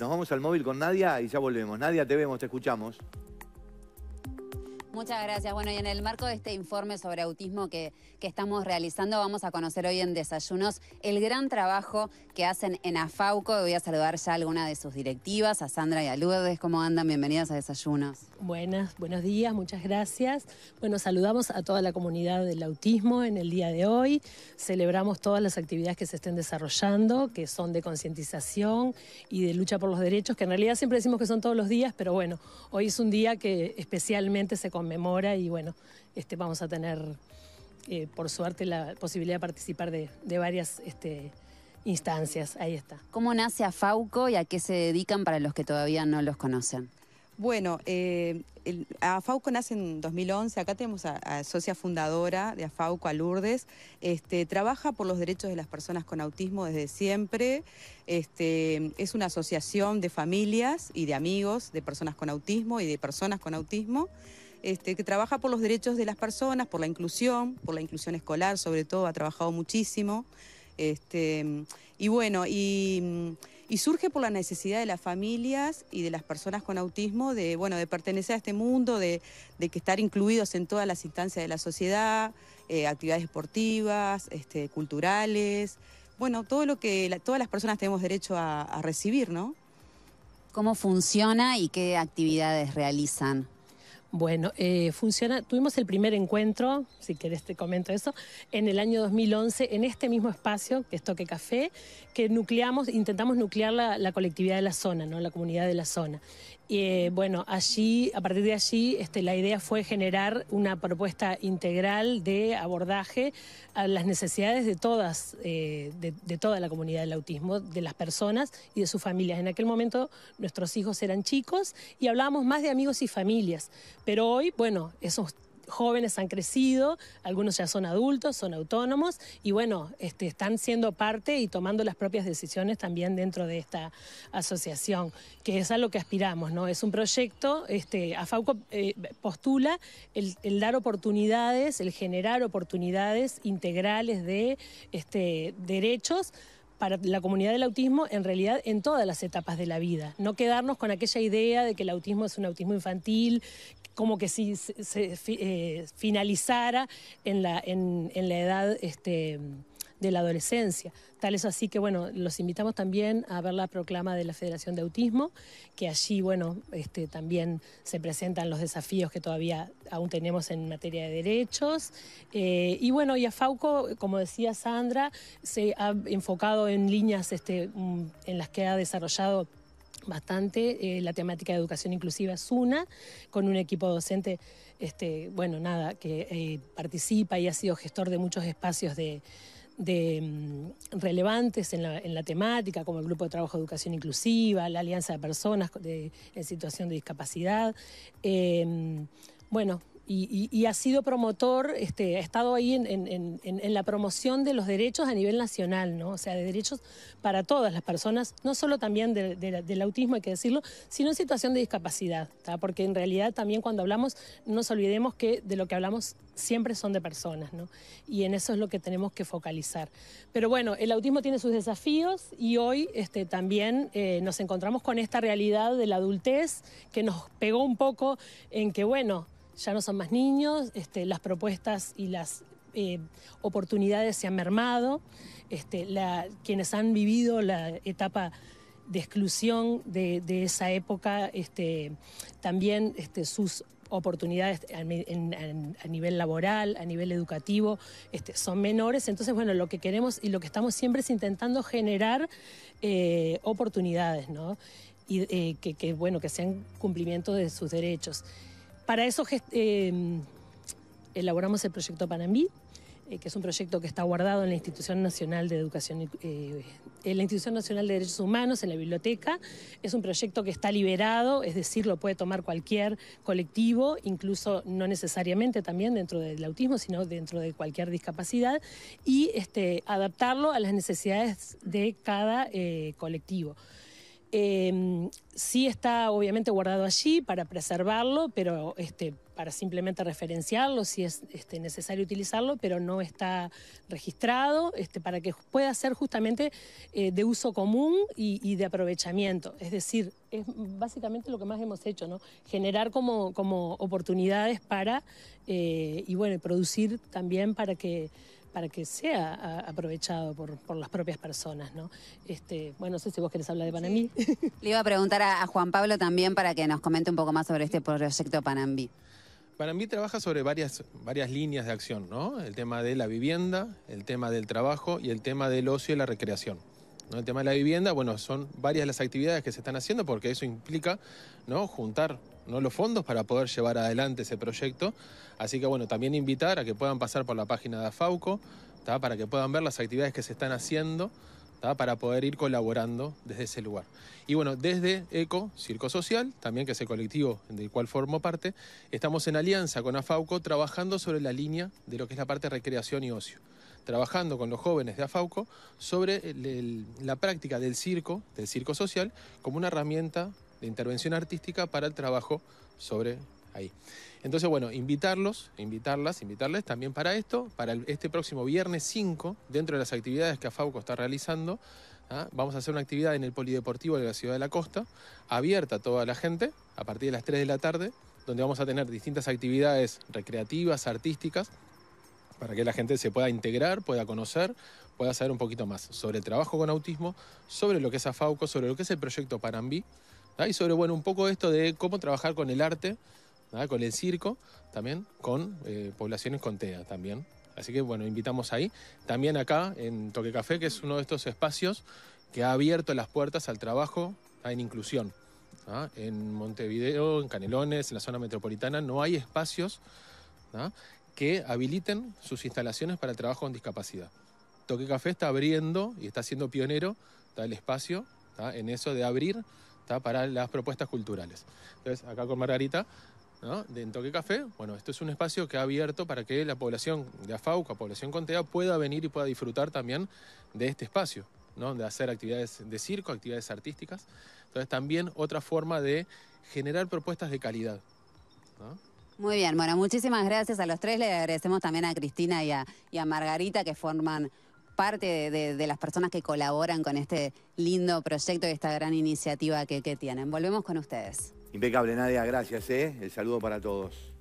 Nos vamos al móvil con Nadia y ya volvemos. Nadia, te vemos, te escuchamos. Muchas gracias. Bueno, y en el marco de este informe sobre autismo que, estamos realizando, vamos a conocer hoy en Desayunos el gran trabajo que hacen en AFAUCO. Voy a saludar ya a alguna de sus directivas, a Sandra y a Lourdes. ¿Cómo andan? Bienvenidas a Desayunos. Buenas, buenos días, muchas gracias. Bueno, saludamos a toda la comunidad del autismo en el día de hoy. Celebramos todas las actividades que se estén desarrollando, que son de concientización y de lucha por los derechos, que en realidad siempre decimos que son todos los días, pero bueno, hoy es un día que especialmente se conmemora y bueno, este, vamos a tener eh, por suerte la posibilidad de participar de, varias este, instancias. Ahí está. ¿Cómo nace AFAUCO y a qué se dedican para los que todavía no los conocen? Bueno, eh, AFAUCO nace en 2011, acá tenemos a, socia fundadora de AFAUCO, a Lourdes, este, trabaja por los derechos de las personas con autismo desde siempre, este, es una asociación de familias y de amigos de personas con autismo y de personas con autismo. Este, que trabaja por los derechos de las personas, por la inclusión, por la inclusión escolar sobre todo, ha trabajado muchísimo. Este, y bueno, y, surge por la necesidad de las familias y de las personas con autismo de, pertenecer a este mundo, de, que estar incluidos en todas las instancias de la sociedad, eh, actividades deportivas, este, culturales, bueno, todo lo que todas las personas tenemos derecho a recibir, ¿no? ¿Cómo funciona y qué actividades realizan? Bueno, eh, funciona. Tuvimos el primer encuentro, si quieres te comento eso, en el año 2011, en este mismo espacio, que es Toque Café, que nucleamos, intentamos nuclear la, colectividad de la zona, ¿no? la comunidad de la zona. Y eh, bueno, allí, a partir de allí, este, la idea fue generar una propuesta integral de abordaje a las necesidades de todas, eh, de, toda la comunidad del autismo, de las personas y de sus familias. En aquel momento nuestros hijos eran chicos y hablábamos más de amigos y familias, pero hoy, bueno, esos jóvenes han crecido, algunos ya son adultos, son autónomos y bueno, este, están siendo parte y tomando las propias decisiones también dentro de esta asociación, que es a lo que aspiramos, ¿no? Es un proyecto, este, AFAUCO eh, postula el, dar oportunidades, el generar oportunidades integrales de este, derechos para la comunidad del autismo en realidad en todas las etapas de la vida. No quedarnos con aquella idea de que el autismo es un autismo infantil, como que si se, eh, finalizara en la, en, la edad este, de la adolescencia. Tal es así que, bueno, los invitamos también a ver la proclama de la Federación de Autismo, que allí, bueno, este, también se presentan los desafíos que todavía aún tenemos en materia de derechos. Eh, y bueno, y a Fauco, como decía Sandra, se ha enfocado en líneas este, mm, en las que ha desarrollado bastante. Eh, la temática de educación inclusiva es una, con un equipo docente, este, bueno, nada, que eh, participa y ha sido gestor de muchos espacios de, mm, relevantes en la, en la, temática, como el Grupo de Trabajo de Educación Inclusiva, la Alianza de Personas en Situación de Discapacidad. Eh, mm, bueno, y, ha sido promotor, este, ha estado ahí en, la promoción de los derechos a nivel nacional, ¿no? O sea, de derechos para todas las personas, no solo también del autismo, hay que decirlo, sino en situación de discapacidad, ¿está? porque en realidad también cuando hablamos, no nos olvidemos que de lo que hablamos siempre son de personas, ¿no? Y en eso es lo que tenemos que focalizar. Pero bueno, el autismo tiene sus desafíos y hoy este, también eh, nos encontramos con esta realidad de la adultez que nos pegó un poco en que, bueno, ya no son más niños, este, las propuestas y las eh, oportunidades se han mermado, este, quienes han vivido la etapa de exclusión de, esa época, este, también sus oportunidades a, nivel laboral, a nivel educativo, son menores. Entonces, bueno, lo que queremos y lo que estamos siempre es intentando generar eh, oportunidades, ¿no? Y eh, bueno, que sean cumplimiento de sus derechos. Para eso eh, elaboramos el proyecto Panambí, eh, que es un proyecto que está guardado en la Institución Nacional de Educación, eh, en la Institución Nacional de Derechos Humanos, en la biblioteca. Es un proyecto que está liberado, es decir, lo puede tomar cualquier colectivo, incluso no necesariamente también dentro del autismo, sino dentro de cualquier discapacidad, y este, adaptarlo a las necesidades de cada colectivo sí está obviamente guardado allí para preservarlo, pero este, para simplemente referenciarlo si es este, necesario utilizarlo, pero no está registrado este, para que pueda ser justamente eh, de uso común y, de aprovechamiento. Es decir, es básicamente lo que más hemos hecho, ¿no? Generar como, oportunidades para, eh, y bueno, producir también para que para que sea aprovechado por, las propias personas, ¿no? Este, bueno, no sé si vos querés hablar de Panamí. Le iba a preguntar a, Juan Pablo también para que nos comente un poco más sobre este proyecto Panambí. Panambí trabaja sobre varias, varias líneas de acción, ¿no? El tema de la vivienda, el tema del trabajo y el tema del ocio y la recreación. ¿no? El tema de la vivienda, bueno, son varias las actividades que se están haciendo porque eso implica ¿no? juntar no los fondos para poder llevar adelante ese proyecto. Así que bueno, también invitar a que puedan pasar por la página de AFAUCO, para que puedan ver las actividades que se están haciendo para poder ir colaborando desde ese lugar. Y bueno, desde ECO, Circo Social, también que es el colectivo del cual formo parte, estamos en alianza con AFAUCO trabajando sobre la línea de lo que es la parte recreación y ocio trabajando con los jóvenes de AFAUCO sobre la práctica del circo, del circo social, como una herramienta de intervención artística para el trabajo sobre ahí. Entonces, bueno, invitarlos, invitarlas, invitarles también para esto, para este próximo viernes 5, dentro de las actividades que AFAUCO está realizando, ¿ah? vamos a hacer una actividad en el Polideportivo de la Ciudad de la Costa, abierta a toda la gente, a partir de las 3 de la tarde, donde vamos a tener distintas actividades recreativas, artísticas, para que la gente se pueda integrar, pueda conocer, pueda saber un poquito más sobre trabajo con autismo, sobre lo que es AFAUCO, sobre lo que es el proyecto Parambi, y sobre bueno, un poco esto de cómo trabajar con el arte, con el circo, también con eh, poblaciones con TEA también. Así que bueno, invitamos ahí. También acá en Toque Café, que es uno de estos espacios que ha abierto las puertas al trabajo en inclusión. En Montevideo, en Canelones, en la zona metropolitana, no hay espacios que habiliten sus instalaciones para el trabajo con discapacidad. Toque Café está abriendo y está siendo pionero, está el espacio, en eso de abrir para las propuestas culturales. Entonces, acá con Margarita, ¿no? de En Toque Café, bueno, esto es un espacio que ha abierto para que la población de AFAUCA, población contea, pueda venir y pueda disfrutar también de este espacio, de hacer actividades de circo, actividades artísticas. Entonces, también otra forma de generar propuestas de calidad. Muy bien, bueno, muchísimas gracias a los tres. Le agradecemos también a Cristina y a, y a Margarita que forman parte de, las personas que colaboran con este lindo proyecto y esta gran iniciativa que, tienen. Volvemos con ustedes. Impecable, Nadia, gracias. ¿eh? El saludo para todos.